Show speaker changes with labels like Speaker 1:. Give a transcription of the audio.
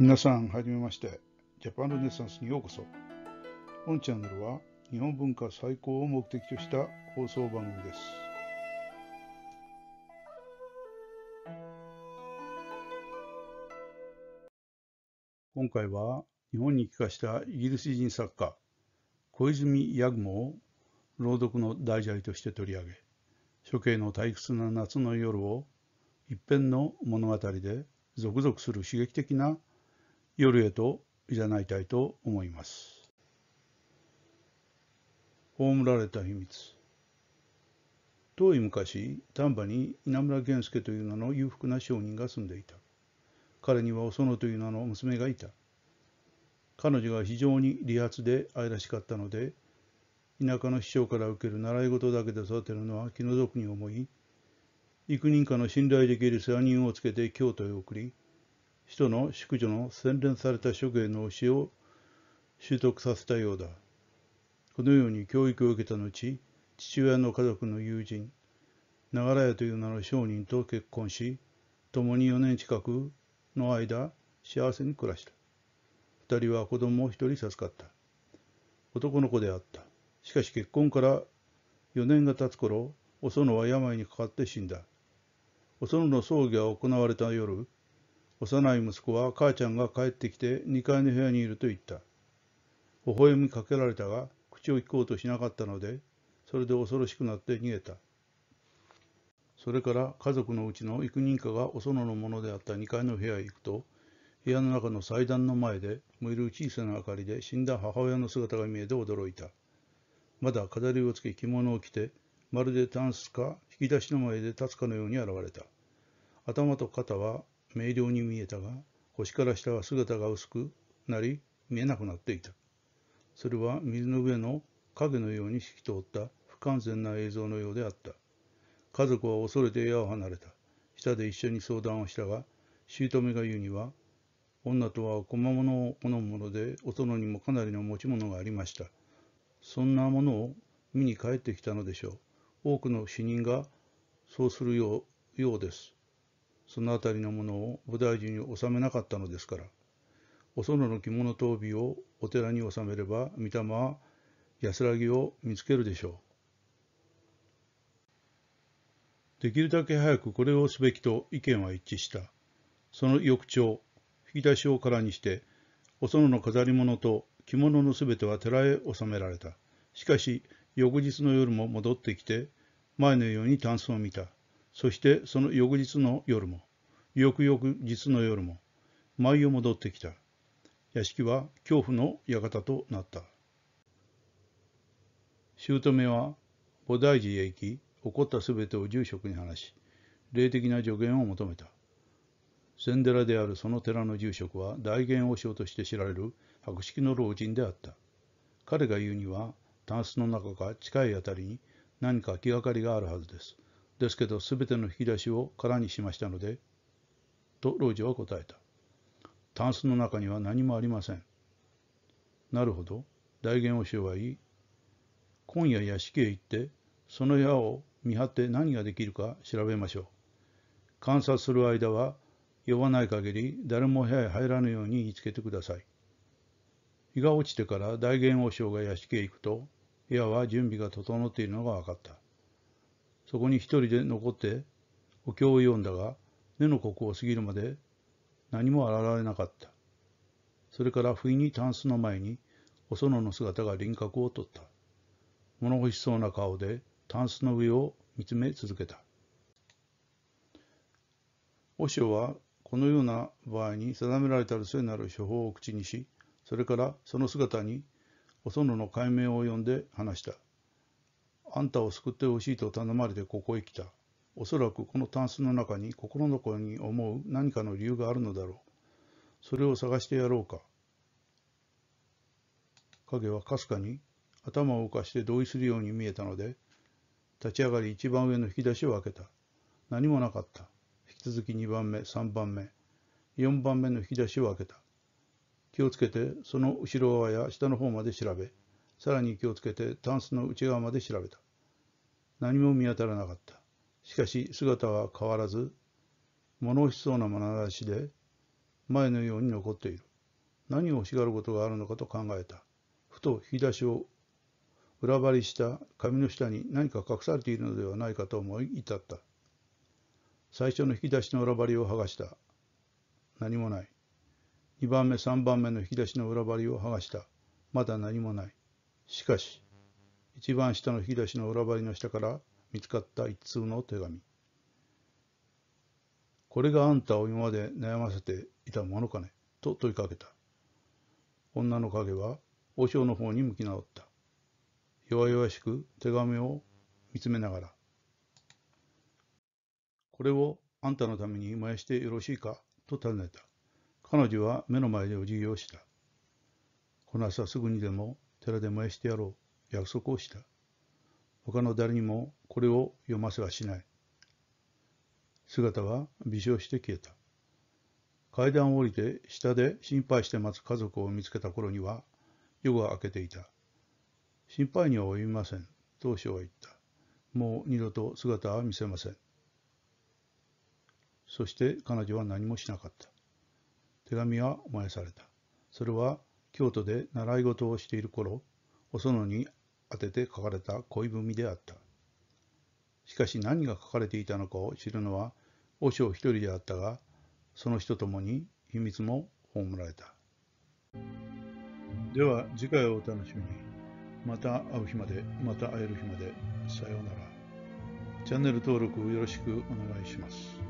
Speaker 1: 皆さん、はじめまして。ジャパンルネサンスにようこそ。本チャンネルは、日本文化再興を目的とした放送番組です。今回は、日本に帰化したイギリス人作家、小泉八雲を朗読の題材として取り上げ、処刑の退屈な夏の夜を一編の物語で続々する刺激的な夜へといないたいと思います。葬られた秘密遠い昔丹波に稲村源助という名の裕福な商人が住んでいた彼にはお園という名の娘がいた彼女が非常に利発で愛らしかったので田舎の師匠から受ける習い事だけで育てるのは気の毒に思い幾人かの信頼できる世話人をつけて京都へ送り使徒の宿女の洗練された諸芸の教えを習得させたようだ。このように教育を受けた後、父親の家族の友人、長良屋という名の商人と結婚し、共に4年近くの間、幸せに暮らした。2人は子供を1人授かった。男の子であった。しかし結婚から4年が経つ頃、お園は病にかかって死んだ。お園の葬儀が行われた夜、幼い息子は母ちゃんが帰ってきて2階の部屋にいると言った。微笑みかけられたが、口を聞こうとしなかったので、それで恐ろしくなって逃げた。それから家族のうちの幾人かがお園のものであった2階の部屋へ行くと、部屋の中の祭壇の前で、燃える小さな明かりで死んだ母親の姿が見えて驚いた。まだ飾りをつけ着物を着て、まるでタンスか引き出しの前で立つかのように現れた。頭と肩は明瞭に見えたが、星から下は姿が薄くなり、見えなくなっていた。それは水の上の影のように透き通った不完全な映像のようであった。家族は恐れて部屋を離れた。下で一緒に相談をしたが、姑が言うには、女とは小物を好むもので、お殿にもかなりの持ち物がありました。そんなものを見に帰ってきたのでしょう。多くの死人がそうするようようです。そのあたりのものをお大事に納めなかったのですから、お園の着物と帯をお寺に納めれば、御霊は安らぎを見つけるでしょう。できるだけ早くこれをすべきと意見は一致した。その翌朝、引き出しを空にして、お園の飾り物と着物のすべては寺へ納められた。しかし、翌日の夜も戻ってきて、前のようにタンスを見た。そしてその翌日の夜も、翌々日の夜も、舞を戻ってきた。屋敷は恐怖の館となった。姑は菩提寺へ行き、起こったすべてを住職に話し、霊的な助言を求めた。セ寺であるその寺の住職は大元和尚として知られる博識の老人であった。彼が言うには、タンスの中か近いあたりに何か気がかりがあるはずです。ですけど、すべての引き出しを空にしましたので、と老女は答えた。タンスの中には何もありません。なるほど、大元和尚はいい、今夜屋敷へ行って、その部屋を見張って何ができるか調べましょう。観察する間は、呼ばない限り誰も部屋へ入らぬように言いつけてください。日が落ちてから大元和尚が屋敷へ行くと、部屋は準備が整っているのが分かった。そこに一人で残ってお経を読んだが根のここを過ぎるまで何も現れなかった。それから不意にタンスの前にお園の姿が輪郭を取った。物欲しそうな顔でタンスの上を見つめ続けた。和尚はこのような場合に定められたる聖なる処方を口にし、それからその姿にお園の解明を呼んで話した。あんたを救ってほしいと頼まれてここへ来た。おそらくこのタンスの中に心の声に思う何かの理由があるのだろう。それを探してやろうか。影はかすかに頭を浮かして同意するように見えたので、立ち上がり一番上の引き出しを開けた。何もなかった。引き続き2番目、3番目、4番目の引き出しを開けた。気をつけて、その後ろ側や下の方まで調べ。さらに気をつけてタンスの内側まで調べた。何も見当たらなかった。しかし姿は変わらず、物欲しそうな眼差しで前のように残っている。何を欲しがることがあるのかと考えた。ふと引き出しを裏張りした紙の下に何か隠されているのではないかと思い至った。最初の引き出しの裏張りを剥がした。何もない。2番目、3番目の引き出しの裏張りを剥がした。まだ何もない。しかし、一番下の引き出しの裏張りの下から見つかった一通の手紙。これがあんたを今まで悩ませていたものかねと問いかけた。女の影は王将の方に向き直った。弱々しく手紙を見つめながら。これをあんたのために燃やしてよろしいかと尋ねた。彼女は目の前でお辞儀をした。この朝すぐにでも寺で燃やしてやろう約束をした。他の誰にもこれを読ませはしない。姿は微笑して消えた。階段を降りて下で心配して待つ家族を見つけた頃には夜が明けていた。心配には及びません。当初は言った。もう二度と姿は見せません。そして彼女は何もしなかった。手紙は燃やされた。それは京都で習い事をしている頃、お園に宛てて書かれた恋文であった。しかし何が書かれていたのかを知るのは、和尚一人であったが、その人ともに秘密も葬られた。では次回をお楽しみに。また会う日まで、また会える日まで。さようなら。チャンネル登録よろしくお願いします。